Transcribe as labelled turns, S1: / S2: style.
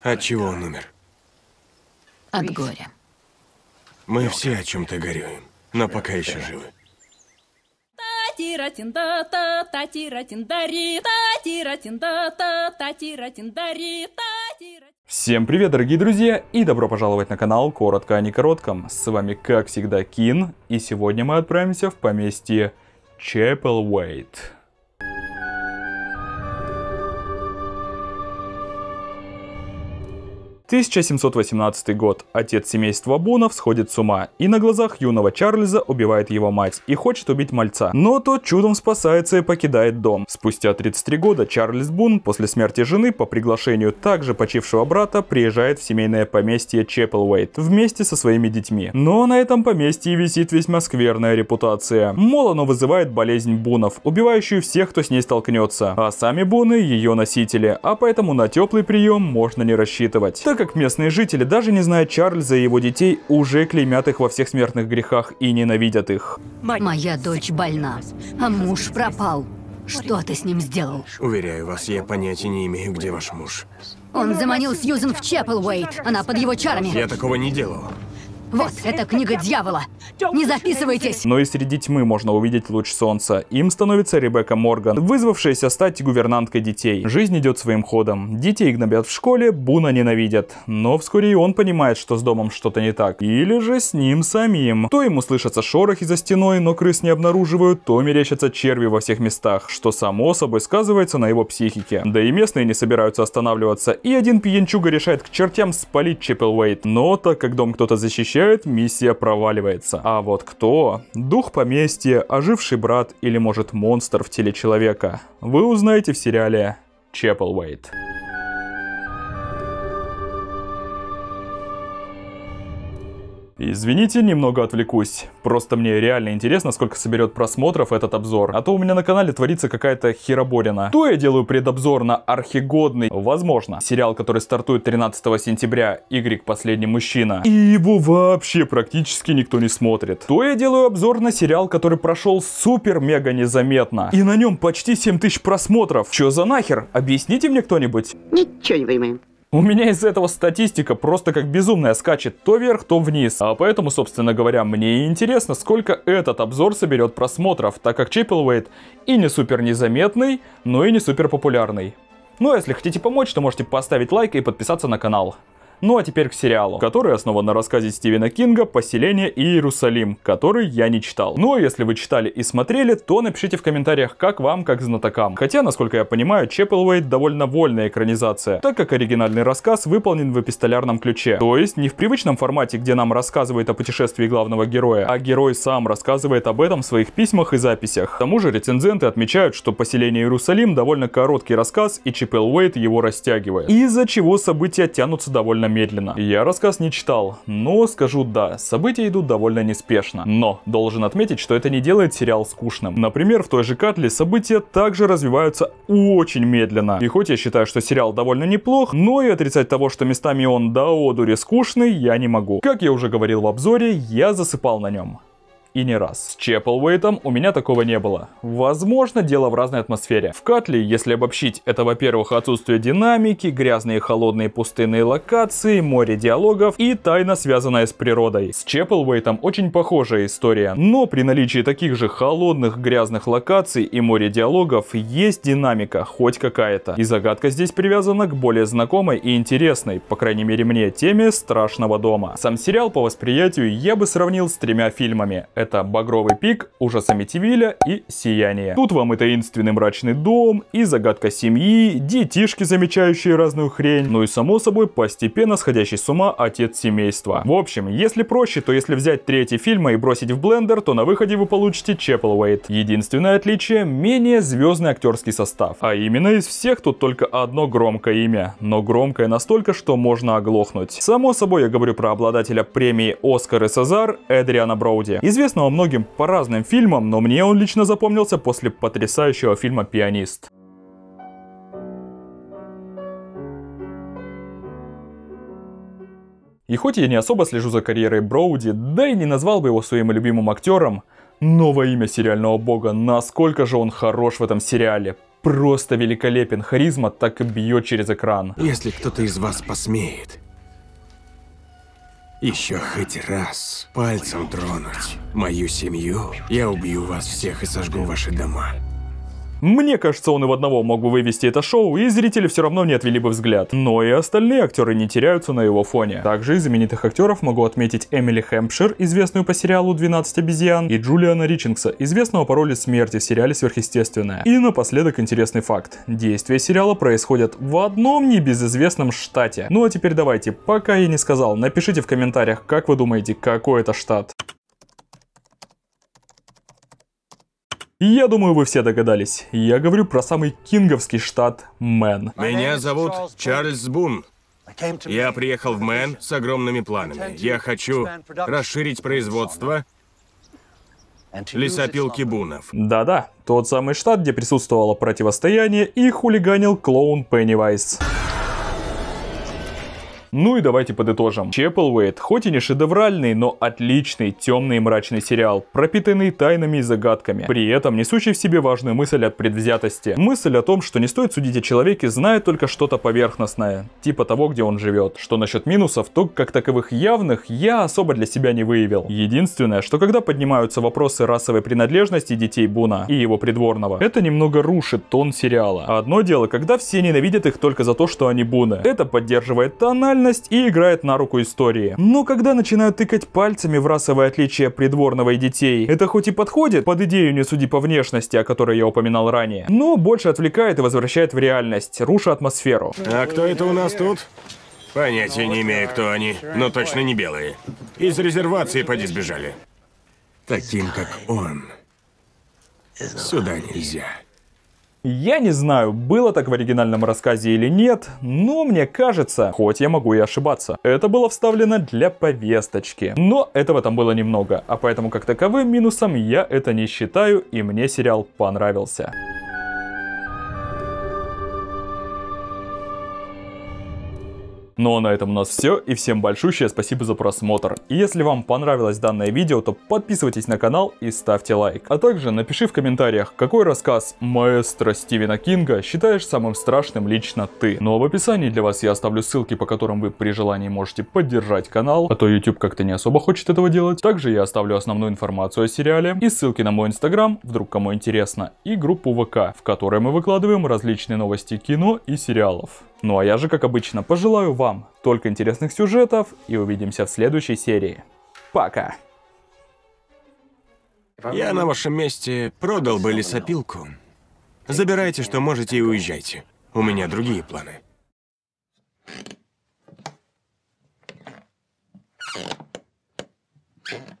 S1: От чего он умер? От горя. Мы все о чем-то горюем, но пока еще живы. Всем привет, дорогие друзья, и добро пожаловать на канал Коротко о некоротком. С вами, как всегда, Кин, и сегодня мы отправимся в поместье Чепелвейт. 1718 год. Отец семейства Бунов сходит с ума, и на глазах юного Чарльза убивает его мать и хочет убить мальца. Но тот чудом спасается и покидает дом. Спустя 33 года Чарльз Бун после смерти жены по приглашению также почившего брата приезжает в семейное поместье Чепелуэйт вместе со своими детьми. Но на этом поместье висит весьма скверная репутация. Мол, оно вызывает болезнь Бунов, убивающую всех, кто с ней столкнется. А сами Буны ее носители, а поэтому на теплый прием можно не рассчитывать. Так как местные жители, даже не зная Чарльза и его детей, уже клеймят их во всех смертных грехах и ненавидят их. Моя дочь больна, а муж пропал. Что ты с ним сделал? Уверяю вас, я понятия не имею, где ваш муж. Он заманил Сьюзен в Чепл Уэйт. Она под его чарами. Я такого не делал. Вот, это книга дьявола. Не записывайтесь. Но и среди тьмы можно увидеть луч солнца. Им становится Ребекка Морган, вызвавшаяся стать гувернанткой детей. Жизнь идет своим ходом. Детей гнобят в школе, Буна ненавидят. Но вскоре и он понимает, что с домом что-то не так. Или же с ним самим. То ему слышатся шорохи за стеной, но крыс не обнаруживают, то мерещатся черви во всех местах, что само собой сказывается на его психике. Да и местные не собираются останавливаться, и один пьянчуга решает к чертям спалить Чеппелвейт. Но так как дом кто-то защищает, сообщают, миссия проваливается. А вот кто? Дух поместья, оживший брат или, может, монстр в теле человека? Вы узнаете в сериале Чепплвейт. Чепплвейт. Извините, немного отвлекусь. Просто мне реально интересно, сколько соберет просмотров этот обзор. А то у меня на канале творится какая-то хероборина. То я делаю предобзор на архигодный, возможно, сериал, который стартует 13 сентября, Y Последний мужчина. И его вообще практически никто не смотрит. То я делаю обзор на сериал, который прошел супер-мега незаметно. И на нем почти 7000 просмотров. Чё за нахер? Объясните мне кто-нибудь. Ничего не понимаю. У меня из-за этого статистика просто как безумная скачет то вверх, то вниз. А поэтому, собственно говоря, мне интересно, сколько этот обзор соберет просмотров, так как Чеппелвейт и не супер незаметный, но и не супер популярный. Ну а если хотите помочь, то можете поставить лайк и подписаться на канал. Ну а теперь к сериалу, который основан на рассказе Стивена Кинга «Поселение Иерусалим», который я не читал. Ну а если вы читали и смотрели, то напишите в комментариях, как вам, как знатокам. Хотя, насколько я понимаю, Чеппелвейт довольно вольная экранизация, так как оригинальный рассказ выполнен в эпистолярном ключе. То есть не в привычном формате, где нам рассказывает о путешествии главного героя, а герой сам рассказывает об этом в своих письмах и записях. К тому же рецензенты отмечают, что «Поселение Иерусалим» довольно короткий рассказ и Чеппелвейт его растягивает, из-за чего события тянутся довольно медленно. Я рассказ не читал, но скажу да, события идут довольно неспешно. Но должен отметить, что это не делает сериал скучным. Например, в той же Катле события также развиваются очень медленно. И хоть я считаю, что сериал довольно неплох, но и отрицать того, что местами он до одури скучный, я не могу. Как я уже говорил в обзоре, я засыпал на нем и не раз. С Чеплвейтом у меня такого не было. Возможно, дело в разной атмосфере. В Катле, если обобщить, это, во-первых, отсутствие динамики, грязные холодные пустынные локации, море диалогов и тайна, связанная с природой. С Чеплвейтом очень похожая история, но при наличии таких же холодных, грязных локаций и море диалогов есть динамика, хоть какая-то. И загадка здесь привязана к более знакомой и интересной, по крайней мере мне, теме страшного дома. Сам сериал по восприятию я бы сравнил с тремя фильмами. Это «Багровый пик», «Ужас Амитивиля» и «Сияние». Тут вам и таинственный мрачный дом, и загадка семьи, детишки, замечающие разную хрень, ну и само собой постепенно сходящий с ума отец семейства. В общем, если проще, то если взять третий фильм и бросить в блендер, то на выходе вы получите Чеплвейт. Единственное отличие – менее звездный актерский состав. А именно из всех тут только одно громкое имя, но громкое настолько, что можно оглохнуть. Само собой, я говорю про обладателя премии «Оскар и Сазар Эдриана Броуди. Известный известного многим по разным фильмам, но мне он лично запомнился после потрясающего фильма «Пианист». И хоть я не особо слежу за карьерой Броуди, да и не назвал бы его своим любимым актером, но во имя сериального бога, насколько же он хорош в этом сериале. Просто великолепен, харизма так и бьет через экран. Если кто-то из вас посмеет еще хоть раз пальцем тронуть мою семью, я убью вас всех и сожгу ваши дома. Мне кажется, он и в одного мог бы вывести это шоу, и зрители все равно не отвели бы взгляд. Но и остальные актеры не теряются на его фоне. Также из знаменитых актеров могу отметить Эмили Хэмпшир, известную по сериалу «12 обезьян», и Джулиана Ричингса, известного по роли смерти в сериале «Сверхъестественное». И напоследок интересный факт. Действие сериала происходят в одном небезызвестном штате. Ну а теперь давайте, пока я не сказал, напишите в комментариях, как вы думаете, какой это штат. Я думаю, вы все догадались. Я говорю про самый кинговский штат Мэн. Меня зовут Чарльз Бун. Я приехал в Мэн с огромными планами. Я хочу расширить производство лесопилки Бунов. Да-да, тот самый штат, где присутствовало противостояние и хулиганил клоун Пеннивайз. Пеннивайз. Ну и давайте подытожим. Чеплвейт, хоть и не шедевральный, но отличный, темный и мрачный сериал, пропитанный тайнами и загадками, при этом несущий в себе важную мысль от предвзятости. Мысль о том, что не стоит судить о человеке, зная только что-то поверхностное, типа того, где он живет. Что насчет минусов, то как таковых явных я особо для себя не выявил. Единственное, что когда поднимаются вопросы расовой принадлежности детей Буна и его придворного, это немного рушит тон сериала. Одно дело, когда все ненавидят их только за то, что они Буны. Это поддерживает тональность реальность и играет на руку истории. Но когда начинают тыкать пальцами в расовые отличия придворного и детей, это хоть и подходит под идею «не суди по внешности», о которой я упоминал ранее, но больше отвлекает и возвращает в реальность, руша атмосферу. А кто это у нас тут? Понятия не имею, кто они, но точно не белые. Из резервации поди сбежали. Таким, как он, сюда нельзя. Я не знаю, было так в оригинальном рассказе или нет, но мне кажется, хоть я могу и ошибаться, это было вставлено для повесточки. Но этого там было немного, а поэтому как таковым минусом я это не считаю и мне сериал понравился. Ну а на этом у нас все, и всем большущее спасибо за просмотр. И если вам понравилось данное видео, то подписывайтесь на канал и ставьте лайк. А также напиши в комментариях, какой рассказ маэстро Стивена Кинга считаешь самым страшным лично ты. Ну а в описании для вас я оставлю ссылки, по которым вы при желании можете поддержать канал, а то YouTube как-то не особо хочет этого делать. Также я оставлю основную информацию о сериале и ссылки на мой инстаграм, вдруг кому интересно, и группу ВК, в которой мы выкладываем различные новости кино и сериалов. Ну а я же, как обычно, пожелаю вам вам только интересных сюжетов и увидимся в следующей серии. Пока! Я на вашем месте продал бы лесопилку. Забирайте, что можете, и уезжайте. У меня другие планы. Thank